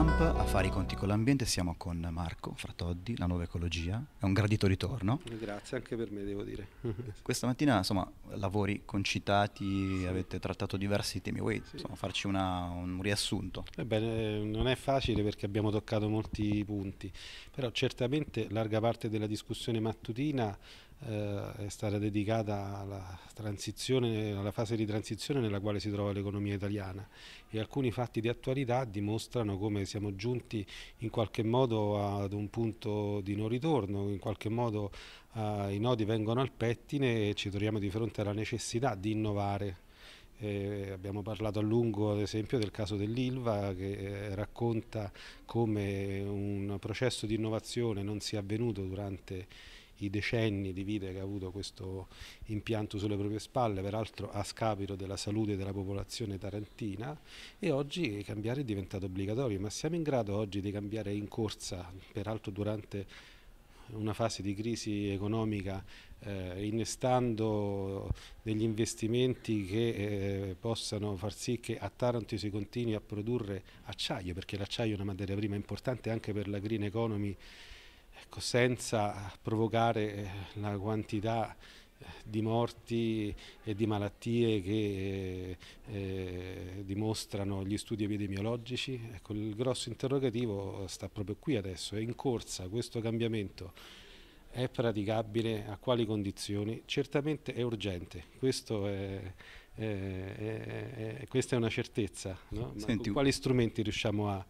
Camp, a fare i conti con l'ambiente, siamo con Marco Fratoddi, la nuova ecologia, è un gradito ritorno. Grazie anche per me, devo dire. Questa mattina, insomma, lavori concitati, sì. avete trattato diversi temi, vuoi sì. insomma, farci una, un riassunto? Ebbene, non è facile perché abbiamo toccato molti punti, però certamente larga parte della discussione mattutina eh, è stata dedicata alla, alla, fase di transizione nella quale si trova l'economia italiana e alcuni fatti di attualità dimostrano come siamo giunti in qualche modo ad un punto di non ritorno, in qualche modo eh, i nodi vengono al pettine e ci troviamo di fronte alla necessità di innovare. Eh, abbiamo parlato a lungo ad esempio del caso dell'ILVA che eh, racconta come un processo di innovazione non sia avvenuto durante i decenni di vita che ha avuto questo impianto sulle proprie spalle, peraltro a scapito della salute della popolazione tarantina e oggi cambiare è diventato obbligatorio, ma siamo in grado oggi di cambiare in corsa, peraltro durante una fase di crisi economica eh, innestando degli investimenti che eh, possano far sì che a Taranto si continui a produrre acciaio perché l'acciaio è una materia prima importante anche per la green economy ecco, senza provocare eh, la quantità eh, di morti e di malattie che eh, eh, dimostrano gli studi epidemiologici. Ecco, il grosso interrogativo sta proprio qui adesso, è in corsa questo cambiamento. È praticabile? A quali condizioni? Certamente è urgente, è, è, è, questa è una certezza. No? Senti, con quali strumenti riusciamo a,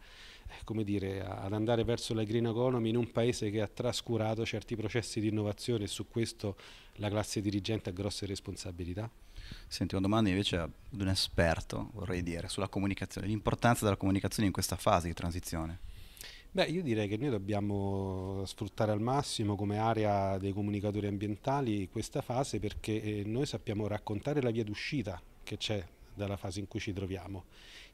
eh, come dire, ad andare verso la green economy in un paese che ha trascurato certi processi di innovazione e su questo la classe dirigente ha grosse responsabilità? Senti, una domanda invece ad un esperto, vorrei dire, sulla comunicazione, l'importanza della comunicazione in questa fase di transizione. Beh, io direi che noi dobbiamo sfruttare al massimo come area dei comunicatori ambientali questa fase perché eh, noi sappiamo raccontare la via d'uscita che c'è dalla fase in cui ci troviamo.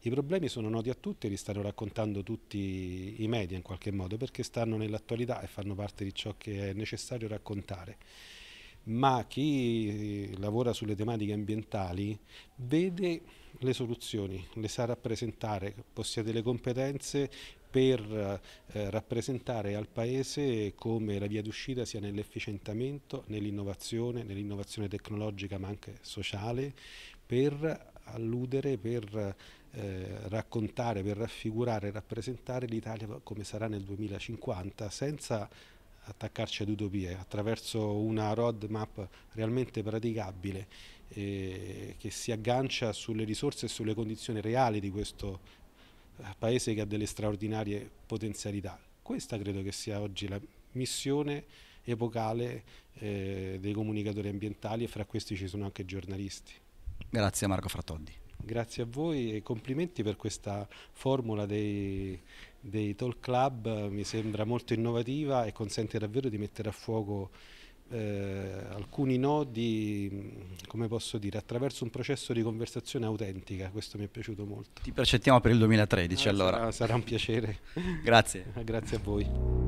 I problemi sono noti a tutti e li stanno raccontando tutti i media in qualche modo perché stanno nell'attualità e fanno parte di ciò che è necessario raccontare. Ma chi lavora sulle tematiche ambientali vede le soluzioni, le sa rappresentare, possiede le competenze per eh, rappresentare al Paese come la via d'uscita sia nell'efficientamento, nell'innovazione, nell'innovazione tecnologica ma anche sociale, per alludere per eh, raccontare, per raffigurare, rappresentare l'Italia come sarà nel 2050 senza attaccarci ad utopie, attraverso una roadmap realmente praticabile eh, che si aggancia sulle risorse e sulle condizioni reali di questo eh, paese che ha delle straordinarie potenzialità. Questa credo che sia oggi la missione epocale eh, dei comunicatori ambientali e fra questi ci sono anche giornalisti. Grazie Marco Fratoddi. Grazie a voi e complimenti per questa formula dei, dei Talk Club, mi sembra molto innovativa e consente davvero di mettere a fuoco eh, alcuni nodi, come posso dire, attraverso un processo di conversazione autentica, questo mi è piaciuto molto. Ti percettiamo per il 2013 ah, allora. Sarà, sarà un piacere. Grazie. Grazie a voi.